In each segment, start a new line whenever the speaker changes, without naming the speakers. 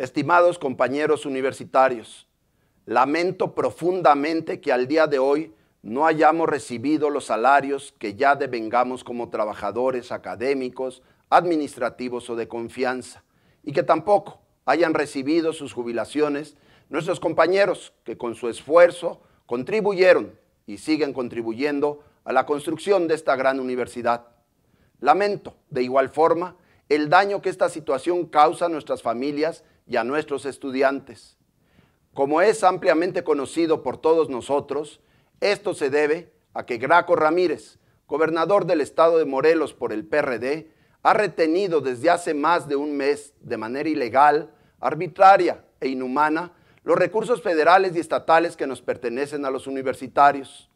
Estimados compañeros universitarios, lamento profundamente que al día de hoy no hayamos recibido los salarios que ya devengamos como trabajadores académicos, administrativos o de confianza, y que tampoco hayan recibido sus jubilaciones nuestros compañeros que con su esfuerzo contribuyeron y siguen contribuyendo a la construcción de esta gran universidad. Lamento, de igual forma, el daño que esta situación causa a nuestras familias y a nuestros estudiantes. Como es ampliamente conocido por todos nosotros, esto se debe a que Graco Ramírez, gobernador del estado de Morelos por el PRD, ha retenido desde hace más de un mes, de manera ilegal, arbitraria e inhumana, los recursos federales y estatales que nos pertenecen a los universitarios.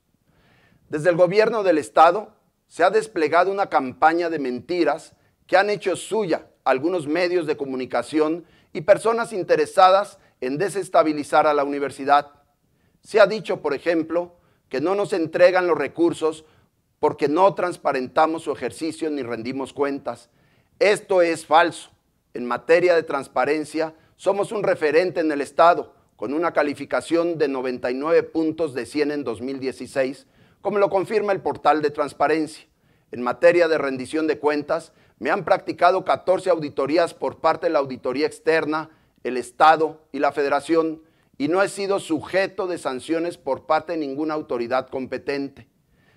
Desde el gobierno del estado se ha desplegado una campaña de mentiras que han hecho suya algunos medios de comunicación y personas interesadas en desestabilizar a la universidad. Se ha dicho, por ejemplo, que no nos entregan los recursos porque no transparentamos su ejercicio ni rendimos cuentas. Esto es falso. En materia de transparencia, somos un referente en el Estado, con una calificación de 99 puntos de 100 en 2016, como lo confirma el portal de transparencia en materia de rendición de cuentas. Me han practicado 14 auditorías por parte de la auditoría externa, el Estado y la Federación y no he sido sujeto de sanciones por parte de ninguna autoridad competente.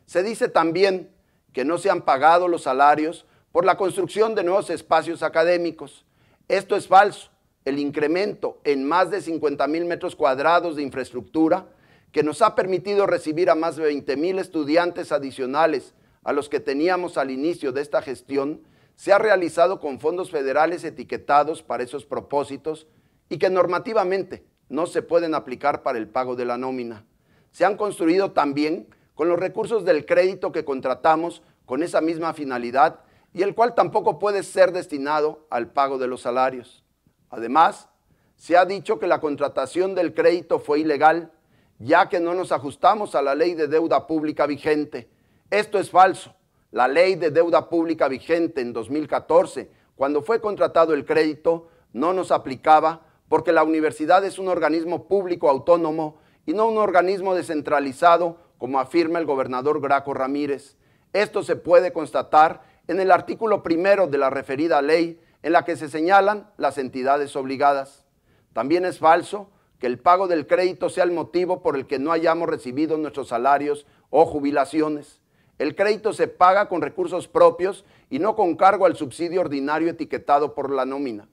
Se dice también que no se han pagado los salarios por la construcción de nuevos espacios académicos. Esto es falso. El incremento en más de 50 mil metros cuadrados de infraestructura que nos ha permitido recibir a más de 20 mil estudiantes adicionales a los que teníamos al inicio de esta gestión se ha realizado con fondos federales etiquetados para esos propósitos y que normativamente no se pueden aplicar para el pago de la nómina. Se han construido también con los recursos del crédito que contratamos con esa misma finalidad y el cual tampoco puede ser destinado al pago de los salarios. Además, se ha dicho que la contratación del crédito fue ilegal, ya que no nos ajustamos a la ley de deuda pública vigente, esto es falso. La ley de deuda pública vigente en 2014, cuando fue contratado el crédito, no nos aplicaba porque la universidad es un organismo público autónomo y no un organismo descentralizado, como afirma el gobernador Graco Ramírez. Esto se puede constatar en el artículo primero de la referida ley, en la que se señalan las entidades obligadas. También es falso que el pago del crédito sea el motivo por el que no hayamos recibido nuestros salarios o jubilaciones. El crédito se paga con recursos propios y no con cargo al subsidio ordinario etiquetado por la nómina,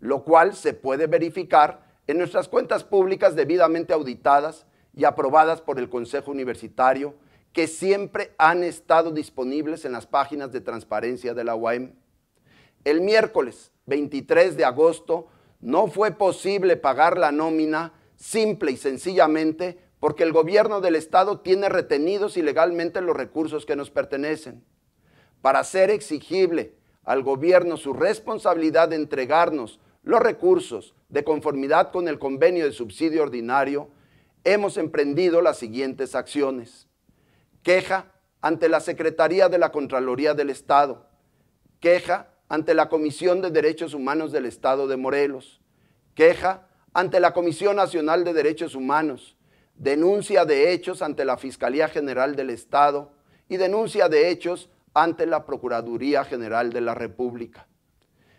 lo cual se puede verificar en nuestras cuentas públicas debidamente auditadas y aprobadas por el Consejo Universitario, que siempre han estado disponibles en las páginas de transparencia de la UAM. El miércoles 23 de agosto no fue posible pagar la nómina simple y sencillamente porque el gobierno del Estado tiene retenidos ilegalmente los recursos que nos pertenecen. Para hacer exigible al gobierno su responsabilidad de entregarnos los recursos de conformidad con el convenio de subsidio ordinario, hemos emprendido las siguientes acciones. Queja ante la Secretaría de la Contraloría del Estado. Queja ante la Comisión de Derechos Humanos del Estado de Morelos. Queja ante la Comisión Nacional de Derechos Humanos denuncia de hechos ante la Fiscalía General del Estado y denuncia de hechos ante la Procuraduría General de la República.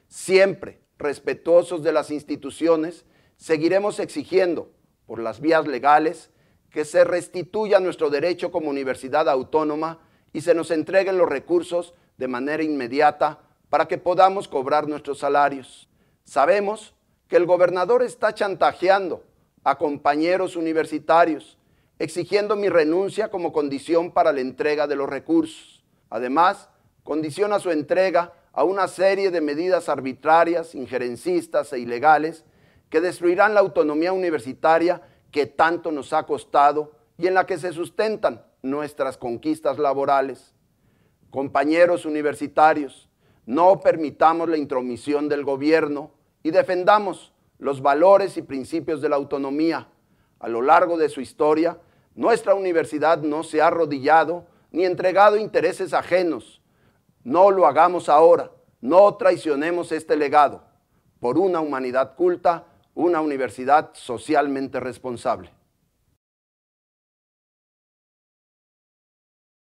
Siempre respetuosos de las instituciones, seguiremos exigiendo, por las vías legales, que se restituya nuestro derecho como universidad autónoma y se nos entreguen los recursos de manera inmediata para que podamos cobrar nuestros salarios. Sabemos que el gobernador está chantajeando a compañeros universitarios, exigiendo mi renuncia como condición para la entrega de los recursos. Además, condiciona su entrega a una serie de medidas arbitrarias, injerencistas e ilegales que destruirán la autonomía universitaria que tanto nos ha costado y en la que se sustentan nuestras conquistas laborales. Compañeros universitarios, no permitamos la intromisión del gobierno y defendamos los valores y principios de la autonomía. A lo largo de su historia, nuestra universidad no se ha arrodillado ni entregado intereses ajenos. No lo hagamos ahora, no traicionemos este legado por una humanidad culta, una universidad socialmente responsable.